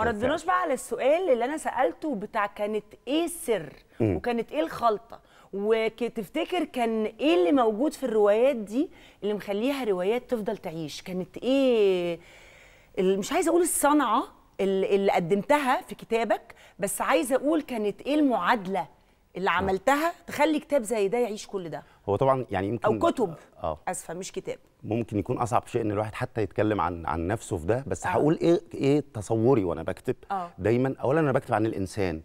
ما ردناش بقى على السؤال اللي انا سالته بتاع كانت ايه السر م. وكانت ايه الخلطه وتفتكر كان ايه اللي موجود في الروايات دي اللي مخليها روايات تفضل تعيش كانت ايه مش عايزه اقول الصنعه اللي قدمتها في كتابك بس عايزه اقول كانت ايه المعادله اللي عملتها تخلي كتاب زي ده يعيش كل ده هو طبعا يعني يمكن او كتب اه اسفه مش كتاب ممكن يكون اصعب شيء ان الواحد حتى يتكلم عن عن نفسه في ده بس آه. هقول ايه ايه تصوري وانا بكتب أوه. دايما اولا انا بكتب عن الانسان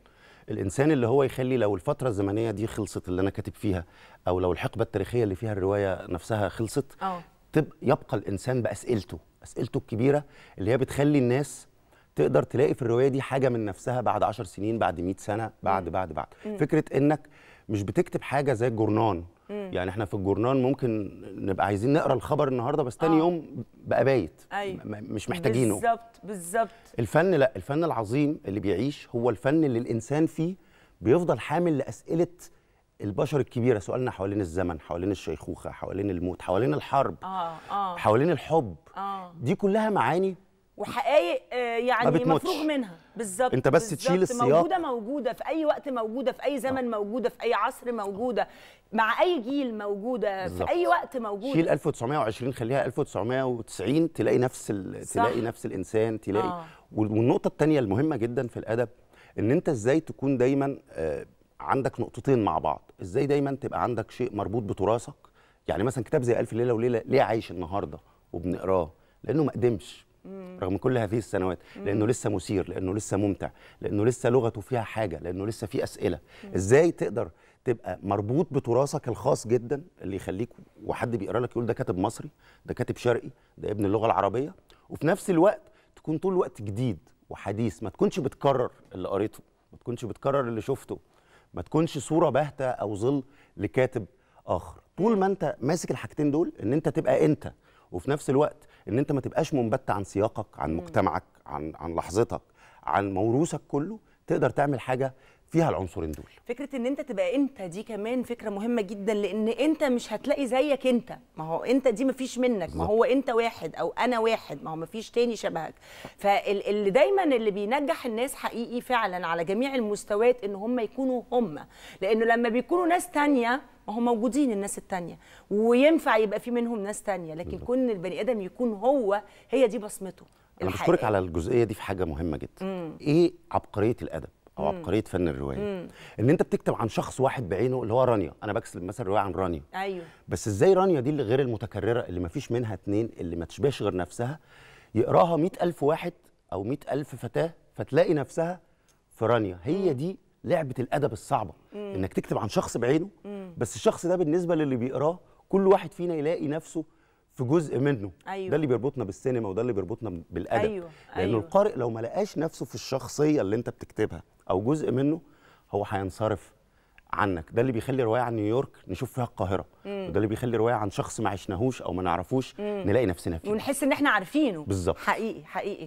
الانسان اللي هو يخلي لو الفتره الزمنيه دي خلصت اللي انا كاتب فيها او لو الحقبه التاريخيه اللي فيها الروايه نفسها خلصت آه. تب يبقى الانسان باسئلته اسئلته الكبيره اللي هي بتخلي الناس تقدر تلاقي في الروايه دي حاجه من نفسها بعد 10 سنين بعد 100 سنه بعد بعد بعد, م. فكره انك مش بتكتب حاجه زي الجورنان مم. يعني احنا في الجورنال ممكن نبقى عايزين نقرا الخبر النهارده بس تاني آه. يوم بقى بايت أيوة. مش محتاجينه بالظبط بالظبط الفن لا الفن العظيم اللي بيعيش هو الفن اللي الانسان فيه بيفضل حامل لاسئله البشر الكبيره سؤالنا حوالين الزمن حوالين الشيخوخه حوالين الموت حوالين الحرب آه. آه. حوالين الحب آه. دي كلها معاني وحقائق آه، يعني مفروغ منها بالظبط انت بس تشيل السياق موجوده موجوده في اي وقت موجوده في اي زمن آه. موجوده في اي عصر موجوده مع اي جيل موجوده بالزبط. في اي وقت موجوده شيل 1920 خليها 1990 تلاقي نفس تلاقي نفس الانسان تلاقي آه. والنقطه الثانيه المهمه جدا في الادب ان انت ازاي تكون دايما آه، عندك نقطتين مع بعض ازاي دايما تبقى عندك شيء مربوط بتراثك يعني مثلا كتاب زي الف ليله وليله ليه عايش النهارده وبنقراه لانه ما قدمش رغم كل هذه السنوات لانه لسه مثير لانه لسه ممتع لانه لسه لغته فيها حاجه لانه لسه في اسئله ازاي تقدر تبقى مربوط بتراثك الخاص جدا اللي يخليك وحد بيقرا لك يقول ده كاتب مصري ده كاتب شرقي ده ابن اللغه العربيه وفي نفس الوقت تكون طول الوقت جديد وحديث ما تكونش بتكرر اللي قريته ما تكونش بتكرر اللي شفته ما تكونش صوره باهته او ظل لكاتب اخر طول ما انت ماسك الحاجتين دول ان انت تبقى انت وفي نفس الوقت ان انت ما تبقاش منبت عن سياقك عن مجتمعك عن عن لحظتك عن موروثك كله تقدر تعمل حاجه فيها العنصرين دول فكره ان انت تبقى انت دي كمان فكره مهمه جدا لان انت مش هتلاقي زيك انت ما هو انت دي مفيش منك ما هو انت واحد او انا واحد ما هو مفيش تاني شبهك فاللي دايما اللي بينجح الناس حقيقي فعلا على جميع المستويات ان هم يكونوا هم لانه لما بيكونوا ناس تانيه ما هم موجودين الناس التانية وينفع يبقى في منهم ناس تانية لكن كون البني ادم يكون هو هي دي بصمته انا بشكرك على الجزئيه دي في حاجه مهمه جدا مم. ايه عبقريه الادب او مم. عبقريه فن الروايه مم. ان انت بتكتب عن شخص واحد بعينه اللي هو رانيا انا بكسب مثلا روايه عن رانيا ايوه بس ازاي رانيا دي اللي غير المتكرره اللي ما فيش منها اتنين اللي ما تشبهش غير نفسها يقراها مئة ألف واحد او مئة ألف فتاه فتلاقي نفسها في رانيا هي مم. دي لعبه الادب الصعبه مم. انك تكتب عن شخص بعينه مم. بس الشخص ده بالنسبه للي بيقراه كل واحد فينا يلاقي نفسه في جزء منه أيوة. ده اللي بيربطنا بالسينما وده اللي بيربطنا بالادب أيوة. لان أيوة. القارئ لو ما لقاش نفسه في الشخصيه اللي انت بتكتبها او جزء منه هو هينصرف عنك ده اللي بيخلي روايه عن نيويورك نشوف فيها القاهره مم. وده اللي بيخلي روايه عن شخص ما عشناهوش او ما نعرفوش مم. نلاقي نفسنا فيه ونحس ان احنا عارفينه بالظبط حقيقي حقيقي